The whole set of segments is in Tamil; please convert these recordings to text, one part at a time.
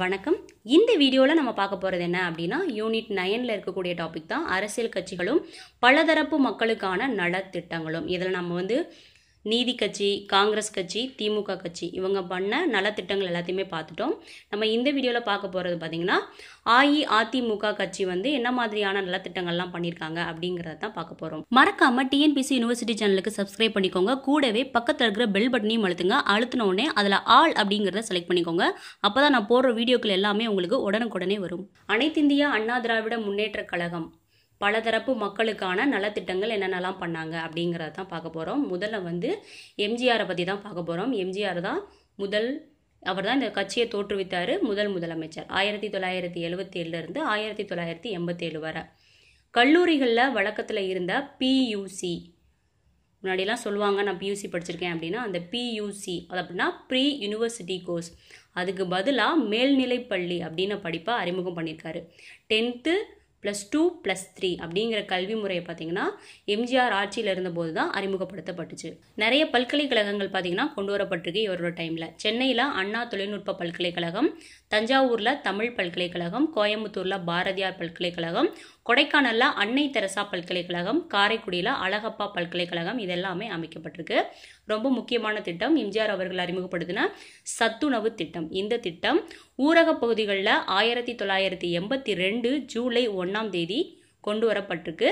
வணக்கம் இந்த வீடியோவில் நம்ம பார்க்க போகிறது என்ன அப்படின்னா யூனிட் நைனில் இருக்கக்கூடிய டாபிக் தான் அரசியல் கட்சிகளும் பலதரப்பு மக்களுக்கான நலத்திட்டங்களும் இதில் நம்ம வந்து நீதி கட்சி காங்கிரஸ் கட்சி திமுக கட்சி இவங்க பண்ண நலத்திட்டங்கள் எல்லாத்தையுமே பார்த்துட்டோம் நம்ம இந்த வீடியோவில் பார்க்க போகிறது பார்த்திங்கன்னா அஇஅதிமுக கட்சி வந்து என்ன மாதிரியான நலத்திட்டங்கள்லாம் பண்ணியிருக்காங்க அப்படிங்கிறத தான் பார்க்க போகிறோம் மறக்காமல் டிஎன்பிசி யூனிவர்சிட்டி சேனலுக்கு சப்ஸ்கிரைப் பண்ணிக்கோங்க கூடவே பக்கத்தில் இருக்கிற பெல் பட்டனையும் அழுத்துங்க அழுத்தினோடனே அதில் ஆல் அப்படிங்கிறத செலக்ட் பண்ணிக்கோங்க அப்போ தான் நான் போடுற வீடியோக்கள் எல்லாமே உங்களுக்கு உடனுக்குடனே வரும் இந்தியா அண்ணா திராவிட முன்னேற்ற கழகம் பலதரப்பு மக்களுக்கான நலத்திட்டங்கள் என்னென்னலாம் பண்ணாங்க அப்படிங்கிறத தான் பார்க்க போகிறோம் முதல்ல வந்து எம்ஜிஆரை பற்றி தான் பார்க்க போகிறோம் எம்ஜிஆர் தான் முதல் அவர் தான் இந்த கட்சியை தோற்றுவித்தார் முதல் முதலமைச்சர் ஆயிரத்தி தொள்ளாயிரத்தி ஏழுலேருந்து ஆயிரத்தி தொள்ளாயிரத்தி எண்பத்தேழு வரை கல்லூரிகளில் வழக்கத்தில் இருந்த பியூசி முன்னாடிலாம் சொல்லுவாங்க நான் பியூசி படிச்சிருக்கேன் அப்படின்னா அந்த பியூசி அது அப்படின்னா ப்ரீ யூனிவர்சிட்டி கோர்ஸ் அதுக்கு பதிலாக மேல்நிலைப்பள்ளி அப்படின்னு படிப்பாக அறிமுகம் பண்ணியிருக்காரு tenth plus two plus three அப்படிங்கிற கல்வி முறையை பார்த்தீங்கன்னா எம்ஜிஆர் ஆட்சியில் இருந்தபோது தான் அறிமுகப்படுத்தப்பட்டுச்சு நிறைய பல்கலைக்கழகங்கள் பார்த்தீங்கன்னா கொண்டு வரப்பட்டிருக்கு இவரோட டைமில் சென்னையில் அண்ணா தொழில்நுட்ப பல்கலைக்கழகம் தஞ்சாவூரில் தமிழ் பல்கலைக்கழகம் கோயம்புத்தூரில் பாரதியார் பல்கலைக்கழகம் கொடைக்கானலில் அன்னை தெரசா பல்கலைக்கழகம் காரைக்குடியில் அழகப்பா பல்கலைக்கழகம் இதெல்லாமே அமைக்கப்பட்டிருக்கு ரொம்ப முக்கியமான திட்டம் எம்ஜிஆர் அவர்கள் அறிமுகப்படுத்தின சத்துணவு திட்டம் இந்த திட்டம் ஊரக பகுதிகளில் ஆயிரத்தி தொள்ளாயிரத்தி எண்பத்தி ரெண்டு ஜூலை ஒன்றாம் தேதி கொண்டு வரப்பட்டிருக்கு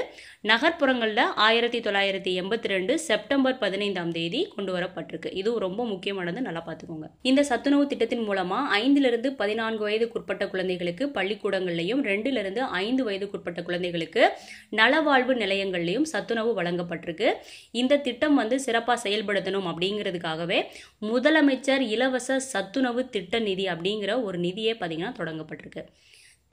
நகர்ப்புறங்களில் ஆயிரத்தி தொள்ளாயிரத்தி எண்பத்தி ரெண்டு செப்டம்பர் பதினைந்தாம் தேதி கொண்டு வரப்பட்டிருக்கு இதுவும் ரொம்ப முக்கியமானது நல்லா பார்த்துக்கோங்க இந்த சத்துணவு திட்டத்தின் மூலமாக ஐந்திலிருந்து பதினான்கு வயதுக்குட்பட்ட குழந்தைகளுக்கு பள்ளிக்கூடங்கள்லையும் ரெண்டிலிருந்து ஐந்து வயதுக்குட்பட்ட குழந்தைகளுக்கு நலவாழ்வு நிலையங்கள்லையும் சத்துணவு வழங்கப்பட்டிருக்கு இந்த திட்டம் வந்து சிறப்பாக செயல்படுத்தணும் அப்படிங்கிறதுக்காகவே முதலமைச்சர் இலவச சத்துணவு திட்ட நிதி அப்படிங்கிற ஒரு நிதியே பார்த்தீங்கன்னா தொடங்கப்பட்டிருக்கு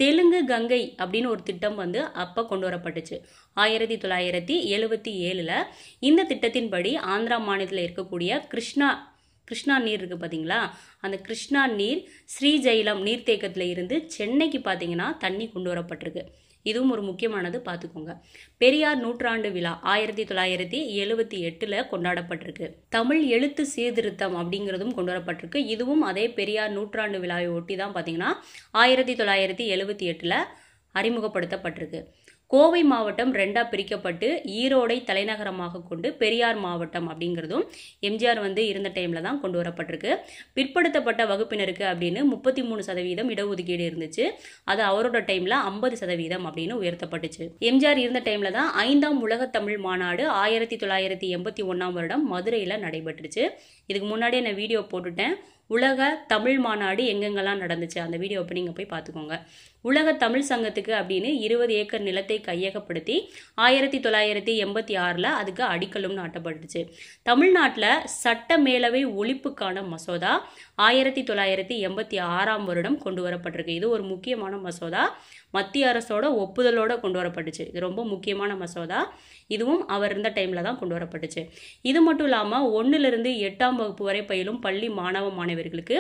தெலுங்கு கங்கை அப்படின்னு ஒரு திட்டம் வந்து அப்போ கொண்டு வரப்பட்டுச்சு ஆயிரத்தி தொள்ளாயிரத்தி எழுபத்தி ஏழில் இந்த திட்டத்தின்படி ஆந்திரா மாநிலத்தில் இருக்கக்கூடிய கிருஷ்ணா கிருஷ்ணா நீர் இருக்குது பார்த்தீங்களா அந்த கிருஷ்ணா நீர் ஸ்ரீஜைலம் நீர்த்தேக்கத்தில் இருந்து சென்னைக்கு பார்த்தீங்கன்னா தண்ணி கொண்டு வரப்பட்டிருக்கு இதுவும் ஒரு முக்கியமானது பார்த்துக்கோங்க பெரியார் நூற்றாண்டு விழா ஆயிரத்தி தொள்ளாயிரத்தி எழுபத்தி எட்டில் கொண்டாடப்பட்டிருக்கு தமிழ் எழுத்து சீர்திருத்தம் அப்படிங்கிறதும் கொண்டு வரப்பட்டிருக்கு இதுவும் அதே பெரியார் நூற்றாண்டு விழாவை ஒட்டி தான் பார்த்தீங்கன்னா ஆயிரத்தி தொள்ளாயிரத்தி எழுபத்தி எட்டில் அறிமுகப்படுத்தப்பட்டிருக்கு கோவை மாவட்டம் ரெண்டாக பிரிக்கப்பட்டு ஈரோடை தலைநகரமாக கொண்டு பெரியார் மாவட்டம் அப்படிங்கிறதும் எம்ஜிஆர் வந்து இருந்த டைமில் தான் கொண்டு வரப்பட்டிருக்கு பிற்படுத்தப்பட்ட வகுப்பினருக்கு அப்படின்னு முப்பத்தி மூணு சதவீதம் இடஒதுக்கீடு இருந்துச்சு அது அவரோட டைமில் ஐம்பது சதவீதம் அப்படின்னு உயர்த்தப்பட்டுச்சு எம்ஜிஆர் இருந்த டைமில் தான் ஐந்தாம் உலக தமிழ் மாநாடு ஆயிரத்தி தொள்ளாயிரத்தி எண்பத்தி ஒன்றாம் வருடம் மதுரையில் நடைபெற்றுச்சு இதுக்கு முன்னாடி நான் வீடியோ போட்டுட்டேன் உலக தமிழ் மாநாடு எங்கெங்கெல்லாம் நடந்துச்சு அந்த வீடியோ இப்போ நீங்கள் போய் பார்த்துக்கோங்க உலக தமிழ் சங்கத்துக்கு அப்படின்னு இருபது ஏக்கர் நிலத்தை கையகப்படுத்தி ஆயிரத்தி தொள்ளாயிரத்தி எண்பத்தி ஆறில் அதுக்கு அடிக்கலும் நாட்டப்பட்டுச்சு தமிழ்நாட்டில் சட்ட மேலவை ஒழிப்புக்கான மசோதா ஆயிரத்தி தொள்ளாயிரத்தி எண்பத்தி ஆறாம் வருடம் கொண்டு வரப்பட்டிருக்கு இது ஒரு முக்கியமான மசோதா மத்திய அரசோட ஒப்புதலோடு கொண்டு வரப்பட்டுச்சு இது ரொம்ப முக்கியமான மசோதா இதுவும் அவர் இருந்த டைமில் தான் கொண்டு வரப்பட்டுச்சு இது மட்டும் இல்லாமல் ஒன்றிலிருந்து எட்டாம் வகுப்பு வரை பயிலும் பள்ளி மாணவ மாணவர்களுக்கு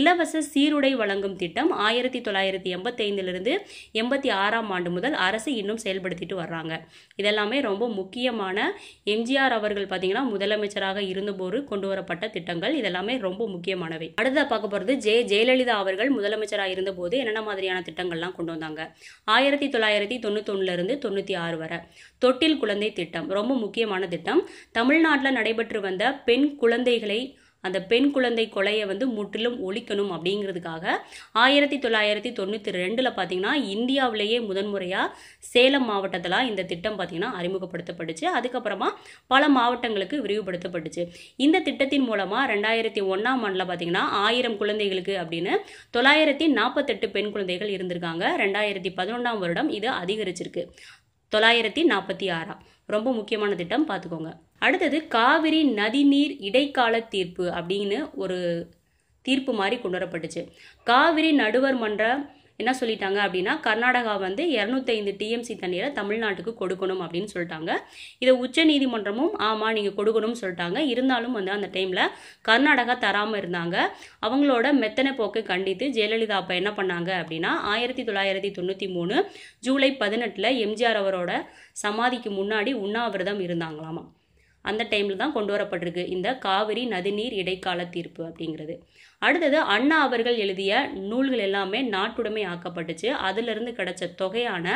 இலவச சீருடை வழங்கும் திட்டம் ஆயிரத்தி தொள்ளாயிரத்தி எண்பத்தைந்திலிருந்து எண்பத்தி ஆறாம் ஆண்டு முதல் அரசு இன்னும் செயல்படுத்திட்டு வர்றாங்க இதெல்லாமே ரொம்ப முக்கியமான எம்ஜிஆர் அவர்கள் பார்த்திங்கன்னா முதலமைச்சராக இருந்தபோது கொண்டு வரப்பட்ட திட்டங்கள் இதெல்லாமே ரொம்ப முக்கியமானவை அடுத்ததாக பார்க்க போகிறது ஜெ ஜெயலலிதா அவர்கள் முதலமைச்சராக இருந்தபோது என்னென்ன மாதிரியான திட்டங்கள்லாம் கொண்டு வந்தாங்க ஆயிரத்தி தொள்ளாயிரத்தி தொண்ணூத்தொன்னுலேருந்து தொண்ணூற்றி ஆறு வரை தொட்டில் குழந்தை திட்டம் ரொம்ப முக்கியமான திட்டம் தமிழ்நாட்டில் நடைபெற்று வந்த பெண் குழந்தைகளை அந்த பெண் குழந்தை கொலையை வந்து முற்றிலும் ஒழிக்கணும் அப்படிங்கிறதுக்காக ஆயிரத்தி தொள்ளாயிரத்தி தொண்ணூற்றி ரெண்டில் பார்த்தீங்கன்னா இந்தியாவிலேயே முதன்முறையாக சேலம் மாவட்டத்தில் இந்த திட்டம் பார்த்திங்கன்னா அறிமுகப்படுத்தப்பட்டுச்சு அதுக்கப்புறமா பல மாவட்டங்களுக்கு விரிவுபடுத்தப்பட்டுச்சு இந்த திட்டத்தின் மூலமாக ரெண்டாயிரத்தி ஒன்றாம் ஆண்டில் பார்த்திங்கன்னா ஆயிரம் குழந்தைகளுக்கு அப்படின்னு தொள்ளாயிரத்தி நாற்பத்தெட்டு பெண் குழந்தைகள் இருந்திருக்காங்க ரெண்டாயிரத்தி பதினொன்றாம் வருடம் இது அதிகரிச்சிருக்கு தொள்ளாயிரத்தி நாற்பத்தி ஆறாம் ரொம்ப முக்கியமான திட்டம் பார்த்துக்கோங்க அடுத்தது காவிரி நதிநீர் இடைக்கால தீர்ப்பு அப்படின்னு ஒரு தீர்ப்பு மாதிரி கொண்டு வரப்பட்டுச்சு காவிரி நடுவர் மன்ற என்ன சொல்லிட்டாங்க அப்படின்னா கர்நாடகா வந்து இரநூத்தைந்து டிஎம்சி தண்ணீரை தமிழ்நாட்டுக்கு கொடுக்கணும் அப்படின்னு சொல்லிட்டாங்க இதை உச்ச நீதிமன்றமும் ஆமாம் நீங்கள் கொடுக்கணும்னு சொல்லிட்டாங்க இருந்தாலும் வந்து அந்த டைமில் கர்நாடகா தராமல் இருந்தாங்க அவங்களோட மெத்தனை போக்கை கண்டித்து ஜெயலலிதா அப்போ என்ன பண்ணாங்க அப்படின்னா ஆயிரத்தி தொள்ளாயிரத்தி தொண்ணூற்றி மூணு ஜூலை பதினெட்டில் எம்ஜிஆர் அவரோட சமாதிக்கு முன்னாடி உண்ணாவிரதம் இருந்தாங்களாமா அந்த டைமில் தான் கொண்டு வரப்பட்டிருக்கு இந்த காவிரி நதிநீர் இடைக்கால தீர்ப்பு அப்படிங்கிறது அடுத்தது அண்ணா அவர்கள் எழுதிய நூல்கள் எல்லாமே நாட்டுடைமை ஆக்கப்பட்டுச்சு அதிலிருந்து கிடைச்ச தொகையான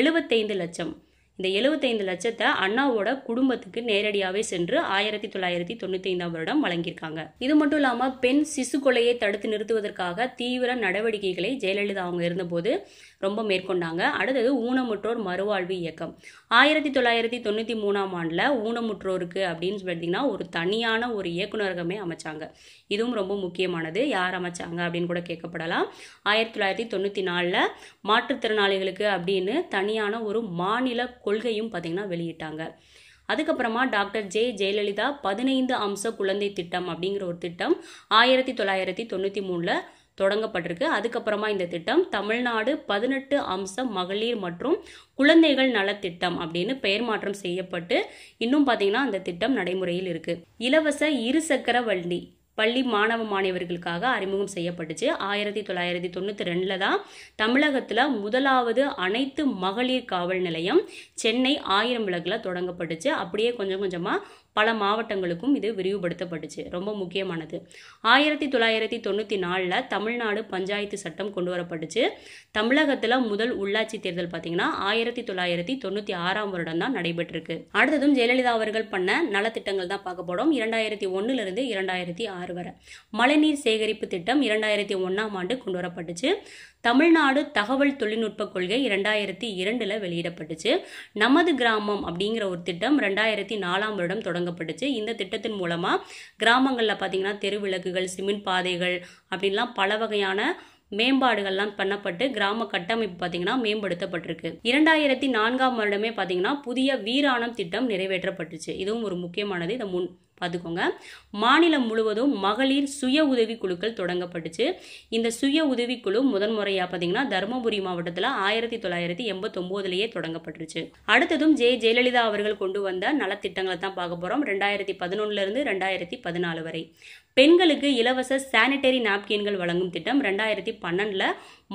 எழுபத்தைந்து லட்சம் இந்த எழுபத்தைந்து லட்சத்தை அண்ணாவோட குடும்பத்துக்கு நேரடியாகவே சென்று ஆயிரத்தி தொள்ளாயிரத்தி தொண்ணூத்தி ஐந்தாம் வருடம் வழங்கியிருக்காங்க இது மட்டும் இல்லாம பெண் சிசு கொலையை தடுத்து நிறுத்துவதற்காக தீவிர நடவடிக்கைகளை ஜெயலலிதா அவங்க இருந்தபோது ரொம்ப மேற்கொண்டாங்க அடுத்தது ஊனமுற்றோர் மறுவாழ்வு இயக்கம் ஆயிரத்தி தொள்ளாயிரத்தி தொண்ணூற்றி மூணாம் ஆண்டில் ஊனமுற்றோருக்கு அப்படின்னு பார்த்தீங்கன்னா ஒரு தனியான ஒரு இயக்குநரகமே அமைச்சாங்க இதுவும் ரொம்ப முக்கியமானது யார் அமைச்சாங்க அப்படின்னு கூட கேட்கப்படலாம் ஆயிரத்தி தொள்ளாயிரத்தி தொண்ணூற்றி நாலில் மாற்றுத்திறனாளிகளுக்கு அப்படின்னு தனியான ஒரு மாநில கொள்கையும் பார்த்திங்கன்னா வெளியிட்டாங்க அதுக்கப்புறமா டாக்டர் ஜே ஜெயலலிதா பதினைந்து அம்ச குழந்தை திட்டம் அப்படிங்கிற ஒரு திட்டம் ஆயிரத்தி தொள்ளாயிரத்தி தொண்ணூற்றி மூணில் தொடங்கப்பட்டிருக்கு அதுக்கப்புறமா இந்த திட்டம் தமிழ்நாடு பதினெட்டு அம்ச மகளிர் மற்றும் குழந்தைகள் நலத்திட்டம் அப்படின்னு பெயர் மாற்றம் செய்யப்பட்டு இன்னும் பார்த்தீங்கன்னா அந்த திட்டம் நடைமுறையில் இருக்குது இலவச இருசக்கர வண்டி பள்ளி மாணவ மாணவர்களுக்காக அறிமுகம் செய்யப்பட்டுச்சு ஆயிரத்தி தொள்ளாயிரத்தி தொண்ணூற்றி ரெண்டில் தான் தமிழகத்தில் முதலாவது அனைத்து மகளிர் காவல் நிலையம் சென்னை ஆயிரம் விளக்கில் தொடங்கப்பட்டுச்சு அப்படியே கொஞ்சம் கொஞ்சமாக பல மாவட்டங்களுக்கும் இது விரிவுபடுத்தப்பட்டுச்சு ரொம்ப முக்கியமானது ஆயிரத்தி தொள்ளாயிரத்தி தொண்ணூற்றி நாலில் தமிழ்நாடு பஞ்சாயத்து சட்டம் கொண்டு வரப்பட்டுச்சு தமிழகத்தில் முதல் உள்ளாட்சி தேர்தல் பார்த்தீங்கன்னா ஆயிரத்தி தொள்ளாயிரத்தி தொண்ணூற்றி ஆறாம் வருடம் தான் நடைபெற்றிருக்கு அடுத்ததும் ஜெயலலிதா அவர்கள் பண்ண நலத்திட்டங்கள் தான் பார்க்க போகிறோம் இரண்டாயிரத்தி ஒன்றுலேருந்து இரண்டாயிரத்தி ஆறு வரலாறு வர மழைநீர் சேகரிப்பு திட்டம் இரண்டாயிரத்தி ஒன்றாம் ஆண்டு கொண்டு வரப்பட்டுச்சு தமிழ்நாடு தகவல் தொழில்நுட்ப கொள்கை இரண்டாயிரத்தி இரண்டில் வெளியிடப்பட்டுச்சு நமது கிராமம் அப்படிங்கிற ஒரு திட்டம் ரெண்டாயிரத்தி நாலாம் வருடம் தொடங்கப்பட்டுச்சு இந்த திட்டத்தின் மூலமாக கிராமங்களில் பார்த்திங்கன்னா தெருவிளக்குகள் சிமெண்ட் பாதைகள் அப்படின்லாம் பல வகையான மேம்பாடுகள்லாம் பண்ணப்பட்டு கிராம கட்டமைப்பு பார்த்தீங்கன்னா மேம்படுத்தப்பட்டிருக்கு இரண்டாயிரத்தி நான்காம் வருடமே பார்த்தீங்கன்னா புதிய வீராணம் திட்டம் நிறைவேற்றப்பட்டுச்சு இதுவும் ஒரு முக்கியமானது இந்த முன் பார்த்துக்கோங்க மாநிலம் முழுவதும் மகளிர் சுய உதவி குழுக்கள் தொடங்கப்பட்டுச்சு இந்த சுய உதவிக்குழு முதன்முறையாக பார்த்தீங்கன்னா தருமபுரி மாவட்டத்தில் ஆயிரத்தி தொள்ளாயிரத்தி எண்பத்தொம்போதுலேயே தொடங்கப்பட்டுருச்சு அடுத்ததும் ஜெய ஜெயலலிதா அவர்கள் கொண்டு வந்த நலத்திட்டங்களை தான் பார்க்க போகிறோம் ரெண்டாயிரத்தி பதினொன்னுலேருந்து ரெண்டாயிரத்தி பதினாலு வரை பெண்களுக்கு இலவச சானிட்டரி நாப்கின்கள் வழங்கும் திட்டம் ரெண்டாயிரத்தி பன்னெண்டில்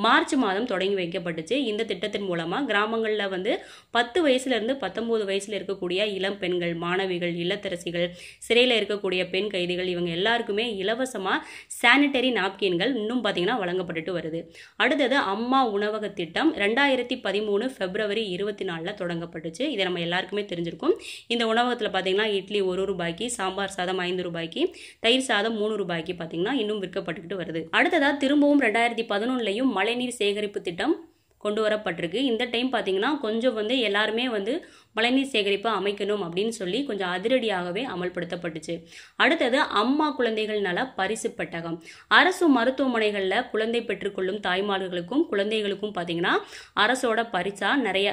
மார்ச் மாதம் தொடங்கி வைக்கப்பட்டுச்சு இந்த திட்டத்தின் மூலமாக கிராமங்களில் வந்து பத்து வயசுலேருந்து பத்தொம்போது வயசில் இருக்கக்கூடிய இளம் பெண்கள் மாணவிகள் இல்லத்தரசிகள் சிறையில் இருக்கக்கூடிய பெண் கைதிகள் இவங்க எல்லாருக்குமே இலவசமாக சானிட்டரி நாப்கின்கள் இன்னும் பார்த்தீங்கன்னா வழங்கப்பட்டுட்டு வருது அடுத்தது அம்மா உணவக திட்டம் ரெண்டாயிரத்தி பதிமூணு ஃபெப்ரவரி இருபத்தி நாலில் தொடங்கப்பட்டுச்சு இதை நம்ம எல்லாருக்குமே தெரிஞ்சிருக்கும் இந்த உணவகத்தில் பார்த்தீங்கன்னா இட்லி ஒரு ரூபாய்க்கு சாம்பார் சாதம் ஐந்து ரூபாய்க்கு தயிர் சாதம் மூணு ரூபாய்க்கு பார்த்தீங்கன்னா இன்னும் விற்கப்பட்டுக்கிட்டு வருது அடுத்ததாக திரும்பவும் ரெண்டாயிரத்தி பதினொன்றுலையும் மழைநீர் சேகரிப்பு திட்டம் கொண்டு வரப்பட்டிருக்கு இந்த டைம் பார்த்திங்கன்னா கொஞ்சம் வந்து எல்லாருமே வந்து மழைநீர் சேகரிப்பு அமைக்கணும் அப்படின்னு சொல்லி கொஞ்சம் அதிரடியாகவே அமல்படுத்தப்பட்டுச்சு அடுத்தது அம்மா குழந்தைகள் நல பரிசு பெட்டகம் அரசு மருத்துவமனைகளில் குழந்தை பெற்றுக்கொள்ளும் தாய்மார்களுக்கும் குழந்தைகளுக்கும் பார்த்திங்கன்னா அரசோட பரிசாக நிறைய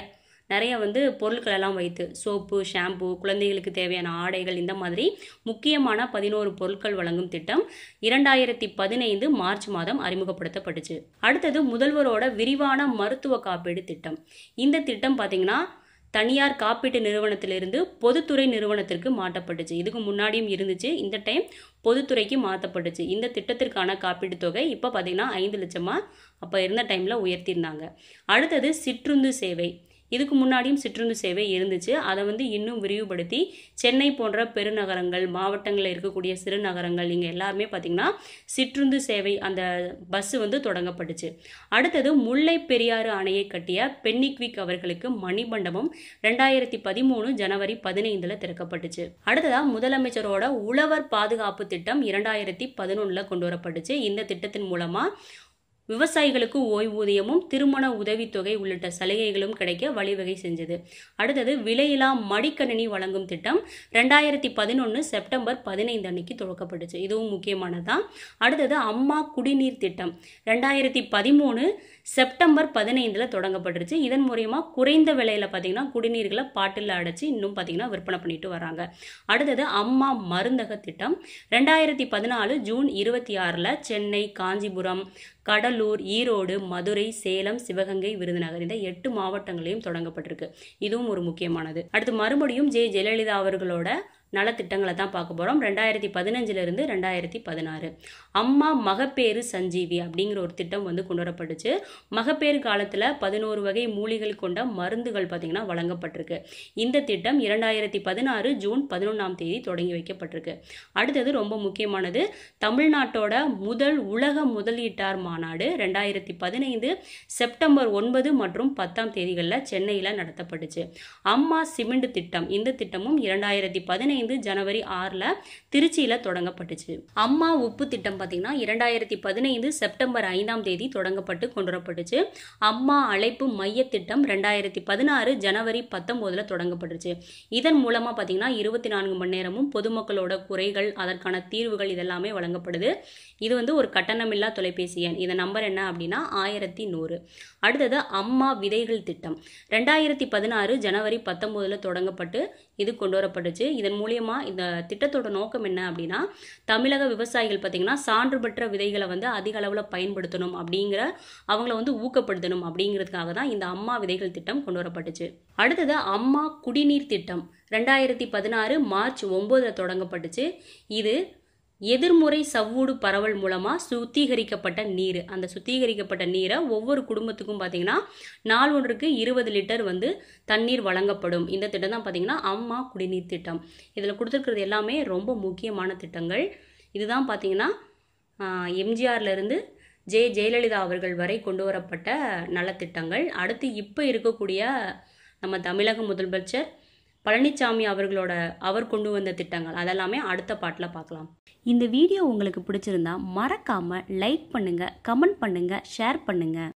நிறைய வந்து பொருட்கள் எல்லாம் வைத்து சோப்பு ஷாம்பு குழந்தைகளுக்கு தேவையான ஆடைகள் இந்த மாதிரி முக்கியமான பதினோரு பொருட்கள் வழங்கும் திட்டம் இரண்டாயிரத்தி பதினைந்து மார்ச் மாதம் அறிமுகப்படுத்தப்பட்டுச்சு அடுத்தது முதல்வரோட விரிவான மருத்துவ காப்பீடு திட்டம் இந்த திட்டம் பார்த்தீங்கன்னா தனியார் காப்பீட்டு நிறுவனத்திலிருந்து பொதுத்துறை நிறுவனத்திற்கு மாற்றப்பட்டுச்சு இதுக்கு முன்னாடியும் இருந்துச்சு இந்த டைம் பொதுத்துறைக்கு மாற்றப்பட்டுச்சு இந்த திட்டத்திற்கான காப்பீட்டு தொகை இப்போ பார்த்தீங்கன்னா ஐந்து லட்சமாக அப்போ இருந்த டைமில் உயர்த்தியிருந்தாங்க அடுத்தது சிற்றுந்து சேவை இதுக்கு முன்னாடியும் சிற்றுந்து சேவை இருந்துச்சு அதை வந்து இன்னும் விரிவுபடுத்தி சென்னை போன்ற பெருநகரங்கள் மாவட்டங்களில் இருக்கக்கூடிய சிறு நகரங்கள் இங்கே எல்லாருமே பார்த்திங்கன்னா சிற்றுந்து சேவை அந்த பஸ் வந்து தொடங்கப்பட்டுச்சு அடுத்தது முல்லை பெரியாறு அணையை கட்டிய பென்னிக்விக் அவர்களுக்கு மணிமண்டபம் ரெண்டாயிரத்தி பதிமூணு ஜனவரி பதினைந்தில் திறக்கப்பட்டுச்சு அடுத்ததாக முதலமைச்சரோட உழவர் பாதுகாப்பு திட்டம் இரண்டாயிரத்தி பதினொன்றில் கொண்டு வரப்பட்டுச்சு இந்த திட்டத்தின் மூலமாக விவசாயிகளுக்கு ஓய்வூதியமும் திருமண உதவித்தொகை உள்ளிட்ட சலுகைகளும் கிடைக்க வழிவகை செஞ்சது அடுத்தது விலையில்லா மடிக்கணினி வழங்கும் திட்டம் ரெண்டாயிரத்தி பதினொன்று செப்டம்பர் பதினைந்து அன்னைக்கு துவக்கப்பட்டுச்சு இதுவும் முக்கியமானதான் அடுத்தது அம்மா குடிநீர் திட்டம் ரெண்டாயிரத்தி பதிமூணு செப்டம்பர் பதினைந்தில் தொடங்கப்பட்டுருச்சு இதன் மூலியமாக குறைந்த விலையில் பார்த்தீங்கன்னா குடிநீர்களை பாட்டில் அடைச்சி இன்னும் பார்த்தீங்கன்னா விற்பனை பண்ணிட்டு வராங்க அடுத்தது அம்மா மருந்தக திட்டம் ரெண்டாயிரத்தி பதினாலு ஜூன் இருபத்தி ஆறில் சென்னை காஞ்சிபுரம் கடலூர் கடலூர் ஈரோடு மதுரை சேலம் சிவகங்கை விருதுநகர் இந்த எட்டு மாவட்டங்களையும் தொடங்கப்பட்டிருக்கு இதுவும் ஒரு முக்கியமானது அடுத்து மறுபடியும் ஜெ ஜெயலலிதா அவர்களோட நலத்திட்டங்களை தான் பார்க்க போகிறோம் ரெண்டாயிரத்தி பதினஞ்சிலிருந்து ரெண்டாயிரத்தி பதினாறு அம்மா மகப்பேறு சஞ்சீவி அப்படிங்கிற ஒரு திட்டம் வந்து கொண்டு வரப்பட்டுச்சு மகப்பேறு காலத்தில் பதினோரு வகை மூலிகள் கொண்ட மருந்துகள் பார்த்திங்கன்னா வழங்கப்பட்டிருக்கு இந்த திட்டம் இரண்டாயிரத்தி பதினாறு ஜூன் பதினொன்றாம் தேதி தொடங்கி வைக்கப்பட்டிருக்கு அடுத்தது ரொம்ப முக்கியமானது தமிழ்நாட்டோட முதல் உலக முதலீட்டார் மாநாடு ரெண்டாயிரத்தி பதினைந்து செப்டம்பர் ஒன்பது மற்றும் பத்தாம் தேதிகளில் சென்னையில் நடத்தப்பட்டுச்சு அம்மா சிமெண்ட் திட்டம் இந்த திட்டமும் இரண்டாயிரத்தி பதினைந்து பதினைந்து ஜனவரி ஆறில் திருச்சியில் தொடங்கப்பட்டுச்சு அம்மா உப்பு திட்டம் பார்த்தீங்கன்னா இரண்டாயிரத்தி பதினைந்து செப்டம்பர் ஐந்தாம் தேதி தொடங்கப்பட்டு கொண்டு வரப்பட்டுச்சு அம்மா அழைப்பு மைய திட்டம் ரெண்டாயிரத்தி பதினாறு ஜனவரி பத்தொம்போதில் தொடங்கப்பட்டுச்சு இதன் மூலமாக பார்த்தீங்கன்னா இருபத்தி நான்கு மணி நேரமும் பொதுமக்களோட குறைகள் அதற்கான தீர்வுகள் இதெல்லாமே வழங்கப்படுது இது வந்து ஒரு கட்டணமில்லா தொலைபேசி எண் இதன் நம்பர் என்ன அப்படின்னா ஆயிரத்தி நூறு அடுத்தது அம்மா விதைகள் திட்டம் ரெண்டாயிரத்தி பதினாறு ஜனவரி பத்தொம்போதில் தொடங்கப்பட்டு இது கொண்டு வரப்பட்டுச்சு இதன் மூலியமா இந்த திட்டத்தோட நோக்கம் என்ன அப்படின்னா தமிழக விவசாயிகள் பார்த்தீங்கன்னா சான்று பெற்ற விதைகளை வந்து அதிக அளவில் பயன்படுத்தணும் அப்படிங்கிற அவங்கள வந்து ஊக்கப்படுத்தணும் அப்படிங்கிறதுக்காக தான் இந்த அம்மா விதைகள் திட்டம் கொண்டு வரப்பட்டுச்சு அடுத்தது அம்மா குடிநீர் திட்டம் ரெண்டாயிரத்தி பதினாறு மார்ச் ஒம்போதில் தொடங்கப்பட்டுச்சு இது எதிர்முறை சவ்வூடு பரவல் மூலமாக சுத்திகரிக்கப்பட்ட நீர் அந்த சுத்திகரிக்கப்பட்ட நீரை ஒவ்வொரு குடும்பத்துக்கும் பார்த்தீங்கன்னா நாள் ஒன்றுக்கு இருபது லிட்டர் வந்து தண்ணீர் வழங்கப்படும் இந்த திட்டம் தான் பார்த்தீங்கன்னா அம்மா குடிநீர் திட்டம் இதில் கொடுத்துருக்கிறது எல்லாமே ரொம்ப முக்கியமான திட்டங்கள் இதுதான் பார்த்தீங்கன்னா எம்ஜிஆர்லேருந்து ஜே ஜெயலலிதா அவர்கள் வரை கொண்டு வரப்பட்ட நலத்திட்டங்கள் அடுத்து இப்போ இருக்கக்கூடிய நம்ம தமிழக முதலமைச்சர் பழனிசாமி அவர்களோட அவர் கொண்டு வந்த திட்டங்கள் அதெல்லாமே அடுத்த பாட்டில் பார்க்கலாம் இந்த வீடியோ உங்களுக்கு பிடிச்சிருந்தா மறக்காமல் லைக் பண்ணுங்கள் கமெண்ட் பண்ணுங்கள் ஷேர் பண்ணுங்கள்